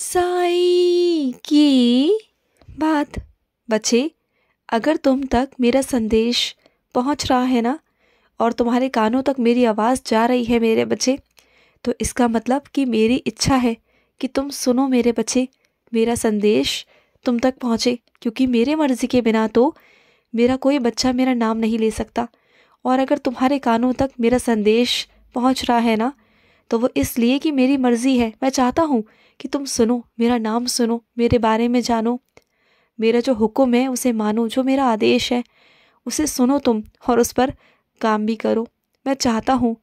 साई की बात बच्चे अगर तुम तक मेरा संदेश पहुंच रहा है ना और तुम्हारे कानों तक मेरी आवाज़ जा रही है मेरे बच्चे तो इसका मतलब कि मेरी इच्छा है कि तुम सुनो मेरे बच्चे मेरा संदेश तुम तक पहुँचे क्योंकि मेरे मर्ज़ी के बिना तो मेरा कोई बच्चा मेरा नाम नहीं ले सकता और अगर तुम्हारे कानों तक मेरा संदेश पहुँच रहा है ना तो वो इसलिए कि मेरी मर्ज़ी है मैं चाहता हूँ कि तुम सुनो मेरा नाम सुनो मेरे बारे में जानो मेरा जो हुक्म है उसे मानो जो मेरा आदेश है उसे सुनो तुम और उस पर काम भी करो मैं चाहता हूँ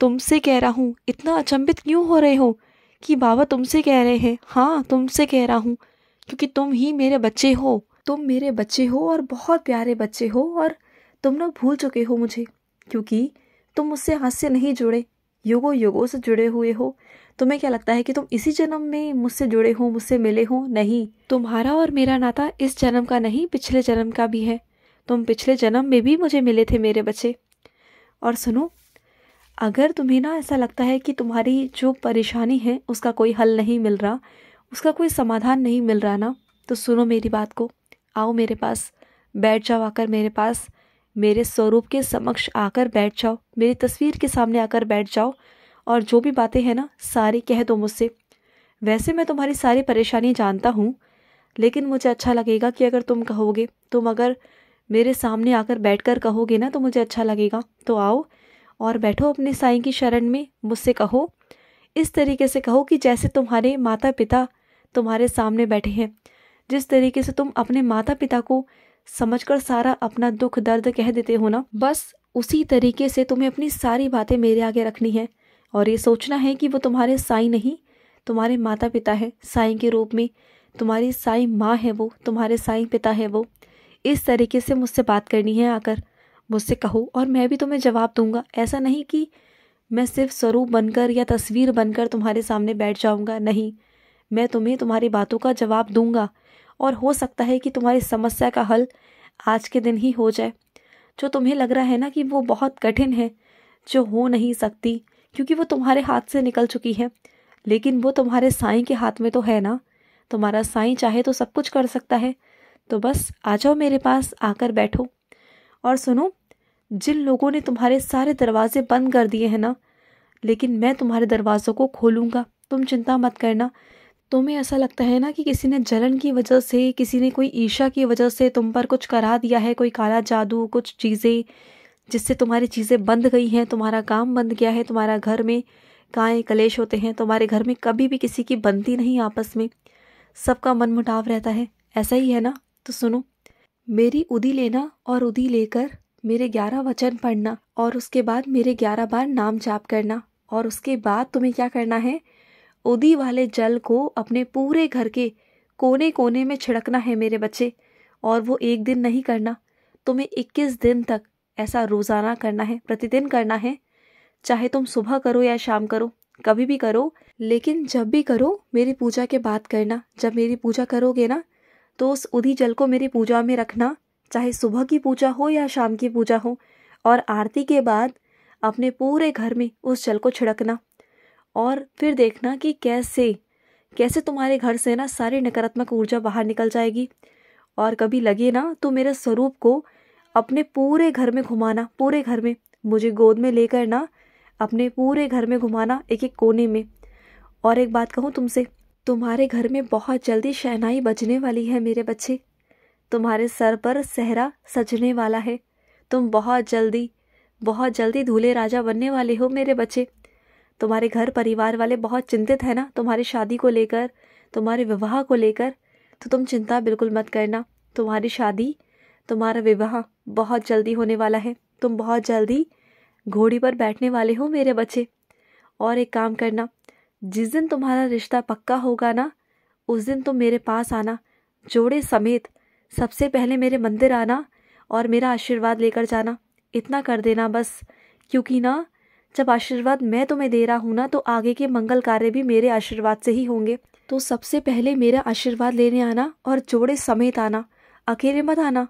तुमसे कह रहा हूँ इतना अचंभित क्यों हो रहे हो कि बाबा तुमसे कह रहे हैं हाँ तुमसे कह रहा हूँ क्योंकि तुम ही मेरे बच्चे हो तुम मेरे बच्चे हो और बहुत प्यारे बच्चे हो और तुम लोग भूल चुके हो मुझे क्योंकि तुम मुझसे हाथ से नहीं जुड़े युगो युगों से जुड़े हुए हो तुम्हें क्या लगता है कि तुम इसी जन्म में मुझसे जुड़े हो मुझसे मिले हो नहीं तुम्हारा और मेरा नाता इस जन्म का नहीं पिछले जन्म का भी है तुम पिछले जन्म में भी मुझे मिले थे मेरे बच्चे और सुनो अगर तुम्हें ना ऐसा लगता है कि तुम्हारी जो परेशानी है उसका कोई हल नहीं मिल रहा उसका कोई समाधान नहीं मिल रहा ना तो सुनो मेरी बात को आओ मेरे पास बैठ जाओ आकर मेरे पास मेरे स्वरूप के समक्ष आकर बैठ जाओ मेरी तस्वीर के सामने आकर बैठ जाओ और जो भी बातें हैं ना सारी कह दो मुझसे वैसे मैं तुम्हारी सारी परेशानी जानता हूँ लेकिन मुझे अच्छा लगेगा कि अगर तुम कहोगे तुम अगर मेरे सामने आकर बैठकर कहोगे ना तो मुझे अच्छा लगेगा तो आओ और बैठो अपने साईं की शरण में मुझसे कहो इस तरीके से कहो कि जैसे तुम्हारे माता पिता तुम्हारे सामने बैठे हैं जिस तरीके से तुम अपने माता पिता को समझकर सारा अपना दुख दर्द कह देते हो ना बस उसी तरीके से तुम्हें अपनी सारी बातें मेरे आगे रखनी है और ये सोचना है कि वो तुम्हारे साई नहीं तुम्हारे माता पिता है साई के रूप में तुम्हारी साई माँ है वो तुम्हारे साई पिता है वो इस तरीके से मुझसे बात करनी है आकर मुझसे कहो और मैं भी तुम्हें जवाब दूंगा ऐसा नहीं कि मैं सिर्फ स्वरूप बनकर या तस्वीर बनकर तुम्हारे सामने बैठ जाऊंगा नहीं मैं तुम्हें तुम्हारी बातों का जवाब दूंगा और हो सकता है कि तुम्हारी समस्या का हल आज के दिन ही हो जाए जो तुम्हें लग रहा है ना कि वो बहुत कठिन है जो हो नहीं सकती क्योंकि वो तुम्हारे हाथ से निकल चुकी है लेकिन वो तुम्हारे साईं के हाथ में तो है ना तुम्हारा साईं चाहे तो सब कुछ कर सकता है तो बस आ जाओ मेरे पास आकर बैठो और सुनो जिन लोगों ने तुम्हारे सारे दरवाजे बंद कर दिए हैं ना लेकिन मैं तुम्हारे दरवाज़ों को खोलूँगा तुम चिंता मत करना तुम्हें ऐसा लगता है ना कि किसी ने जलन की वजह से किसी ने कोई ईशा की वजह से तुम पर कुछ करा दिया है कोई काला जादू कुछ चीज़ें जिससे तुम्हारी चीज़ें बंद गई हैं तुम्हारा काम बंद गया है तुम्हारा घर में गाय कलेश होते हैं तुम्हारे घर में कभी भी किसी की बनती नहीं आपस में सबका मन मुटाव रहता है ऐसा ही है ना तो सुनो मेरी उदी लेना और उदी लेकर मेरे ग्यारह वचन पढ़ना और उसके बाद मेरे ग्यारह बार नाम जाप करना और उसके बाद तुम्हें क्या करना है उदी वाले जल को अपने पूरे घर के कोने कोने में छिड़कना है मेरे बच्चे और वो एक दिन नहीं करना तुम्हें 21 दिन तक ऐसा रोज़ाना करना है प्रतिदिन करना है चाहे तुम सुबह करो या शाम करो कभी भी करो लेकिन जब भी करो मेरी पूजा के बाद करना जब मेरी पूजा करोगे ना तो उस उदी जल को मेरी पूजा में रखना चाहे सुबह की पूजा हो या शाम की पूजा हो और आरती के बाद अपने पूरे घर में उस जल को छिड़कना और फिर देखना कि कैसे कैसे तुम्हारे घर से ना सारी नकारात्मक ऊर्जा बाहर निकल जाएगी और कभी लगे ना तो मेरे स्वरूप को अपने पूरे घर में घुमाना पूरे घर में मुझे गोद में लेकर ना अपने पूरे घर में घुमाना एक एक कोने में और एक बात कहूँ तुमसे तुम्हारे घर में बहुत जल्दी शहनाई बजने वाली है मेरे बच्चे तुम्हारे सर पर सहरा सजने वाला है तुम बहुत जल्दी बहुत जल्दी धूले राजा बनने वाले हो मेरे बच्चे तुम्हारे घर परिवार वाले बहुत चिंतित हैं ना तुम्हारी शादी को लेकर तुम्हारे विवाह को लेकर तो तुम चिंता बिल्कुल मत करना तुम्हारी शादी तुम्हारा विवाह बहुत जल्दी होने वाला है तुम बहुत जल्दी घोड़ी पर बैठने वाले हो मेरे बच्चे और एक काम करना जिस दिन तुम्हारा रिश्ता पक्का होगा ना उस दिन तुम मेरे पास आना जोड़े समेत सबसे पहले मेरे मंदिर आना और मेरा आशीर्वाद लेकर जाना इतना कर देना बस क्योंकि ना जब आशीर्वाद मैं तुम्हें दे रहा हूँ ना तो आगे के मंगल कार्य भी मेरे आशीर्वाद से ही होंगे तो सबसे पहले मेरा आशीर्वाद लेने आना और जोड़े समेत आना अकेले मत आना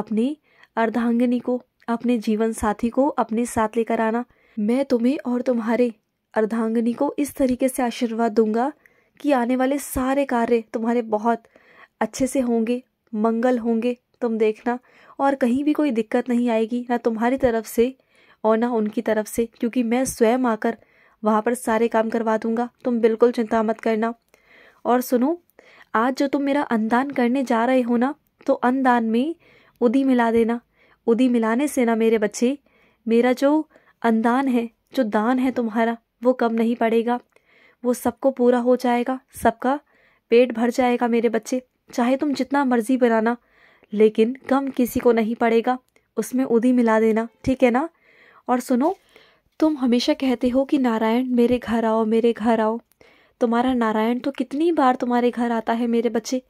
अपनी अर्धांगिनी को अपने जीवन साथी को अपने साथ लेकर आना मैं तुम्हें और तुम्हारे अर्धांगिनी को इस तरीके से आशीर्वाद दूंगा कि आने वाले सारे कार्य तुम्हारे बहुत अच्छे से होंगे मंगल होंगे तुम देखना और कहीं भी कोई दिक्कत नहीं आएगी ना तुम्हारी तरफ से और ना उनकी तरफ से क्योंकि मैं स्वयं आकर वहाँ पर सारे काम करवा दूंगा तुम बिल्कुल चिंता मत करना और सुनो आज जो तुम मेरा अनदान करने जा रहे हो ना तो अनदान में उदी मिला देना उदी मिलाने से ना मेरे बच्चे मेरा जो अनदान है जो दान है तुम्हारा वो कम नहीं पड़ेगा वो सबको पूरा हो जाएगा सबका पेट भर जाएगा मेरे बच्चे चाहे तुम जितना मर्जी बनाना लेकिन कम किसी को नहीं पड़ेगा उसमें उदी मिला देना ठीक है ना और सुनो तुम हमेशा कहते हो कि नारायण मेरे घर आओ मेरे घर आओ तुम्हारा नारायण तो कितनी बार तुम्हारे घर आता है मेरे बच्चे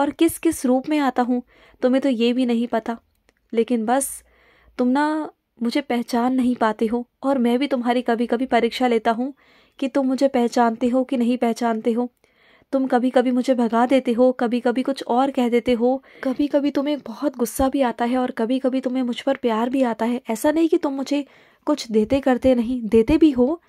और किस किस रूप में आता हूँ तुम्हें तो ये भी नहीं पता लेकिन बस तुम ना मुझे पहचान नहीं पाते हो और मैं भी तुम्हारी कभी कभी परीक्षा लेता हूँ कि तुम मुझे पहचानते हो कि नहीं पहचानते हो तुम कभी कभी मुझे भगा देते हो कभी कभी कुछ और कह देते हो कभी कभी तुम्हें बहुत गुस्सा भी आता है और कभी कभी तुम्हें मुझ पर प्यार भी आता है ऐसा नहीं कि तुम मुझे कुछ देते करते नहीं देते भी हो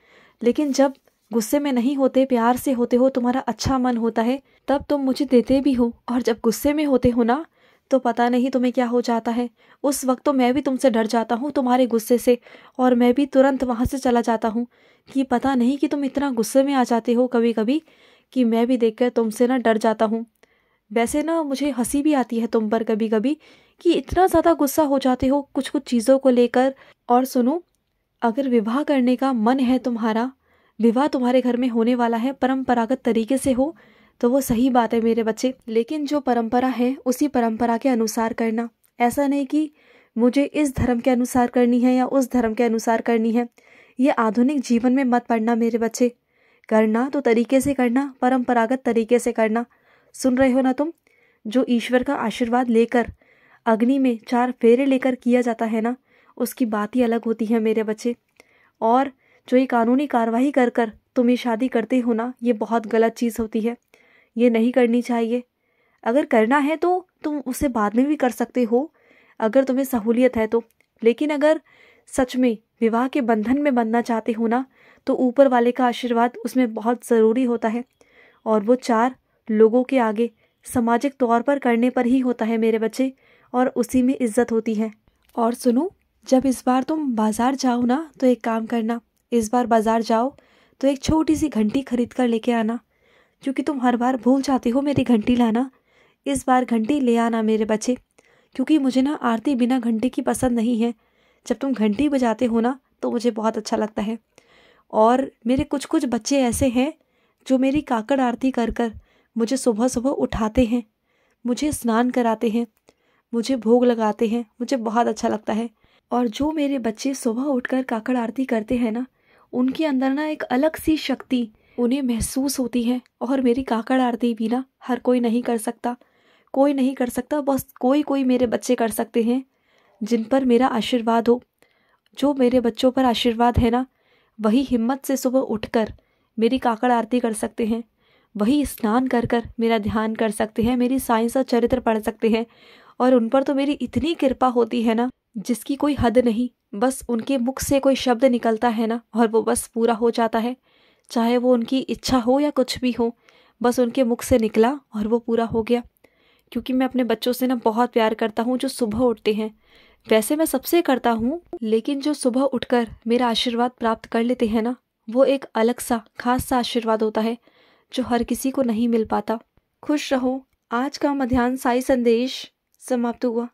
लेकिन जब गुस्से में नहीं होते प्यार से होते हो तुम्हारा अच्छा मन होता है तब तुम मुझे देते भी हो और जब गुस्से में होते हो ना तो पता नहीं तुम्हें क्या हो जाता है उस वक्त तो मैं भी तुमसे डर जाता हूँ तुम्हारे गुस्से से और मैं भी तुरंत वहाँ से चला जाता हूँ कि पता नहीं कि तुम इतना गुस्से में आ जाते हो कभी कभी कि मैं भी देखकर तुमसे ना डर जाता हूँ वैसे ना मुझे हंसी भी आती है तुम पर कभी कभी कि इतना ज़्यादा गुस्सा हो जाते हो कुछ कुछ चीज़ों को लेकर और सुनो अगर विवाह करने का मन है तुम्हारा विवाह तुम्हारे घर में होने वाला है परंपरागत तरीके से हो तो वो सही बात है मेरे बच्चे लेकिन जो परंपरा है उसी परंपरा के अनुसार करना ऐसा नहीं कि मुझे इस धर्म के अनुसार करनी है या उस धर्म के अनुसार करनी है ये आधुनिक जीवन में मत पड़ना मेरे बच्चे करना तो तरीके से करना परंपरागत तरीके से करना सुन रहे हो ना तुम जो ईश्वर का आशीर्वाद लेकर अग्नि में चार फेरे लेकर किया जाता है ना उसकी बात ही अलग होती है मेरे बच्चे और जो ये कानूनी कार्रवाई कर कर तुम ये शादी करते हो ना ये बहुत गलत चीज़ होती है ये नहीं करनी चाहिए अगर करना है तो तुम उसे बाद में भी कर सकते हो अगर तुम्हें सहूलियत है तो लेकिन अगर सच में विवाह के बंधन में बंधना चाहते हो ना तो ऊपर वाले का आशीर्वाद उसमें बहुत ज़रूरी होता है और वो चार लोगों के आगे सामाजिक तौर पर करने पर ही होता है मेरे बच्चे और उसी में इज्जत होती है और सुनो जब इस बार तुम बाज़ार जाओ ना तो एक काम करना इस बार बाज़ार जाओ तो एक छोटी सी घंटी खरीद कर लेके आना क्योंकि तुम हर बार भूल जाते हो मेरी घंटी लाना इस बार घंटी ले आना मेरे बच्चे क्योंकि मुझे ना आरती बिना घंटी की पसंद नहीं है जब तुम घंटी बजाते हो ना तो मुझे बहुत अच्छा लगता है और मेरे कुछ कुछ बच्चे ऐसे हैं जो मेरी काकड़ आरती कर कर मुझे सुबह सुबह उठाते हैं मुझे स्नान कराते हैं मुझे भोग लगाते हैं मुझे बहुत अच्छा लगता है और जो मेरे बच्चे सुबह उठकर काकड़ आरती करते हैं ना उनके अंदर ना एक अलग सी शक्ति उन्हें महसूस होती है और मेरी काकड़ आरती भी ना हर कोई नहीं कर सकता कोई नहीं कर सकता बस कोई कोई मेरे बच्चे कर सकते हैं जिन पर मेरा आशीर्वाद हो जो मेरे बच्चों पर आशीर्वाद है ना वही हिम्मत से सुबह उठकर मेरी काकड़ आरती कर सकते हैं वही स्नान कर कर मेरा ध्यान कर सकते हैं मेरी साइंस और चरित्र पढ़ सकते हैं और उन पर तो मेरी इतनी कृपा होती है ना जिसकी कोई हद नहीं बस उनके मुख से कोई शब्द निकलता है ना और वो बस पूरा हो जाता है चाहे वो उनकी इच्छा हो या कुछ भी हो बस उनके मुख से निकला और वो पूरा हो गया क्योंकि मैं अपने बच्चों से ना बहुत प्यार करता हूँ जो सुबह उठते हैं वैसे मैं सबसे करता हूँ लेकिन जो सुबह उठकर मेरा आशीर्वाद प्राप्त कर लेते हैं ना वो एक अलग सा खास सा आशीर्वाद होता है जो हर किसी को नहीं मिल पाता खुश रहो आज का मध्यान्ह साई संदेश समाप्त हुआ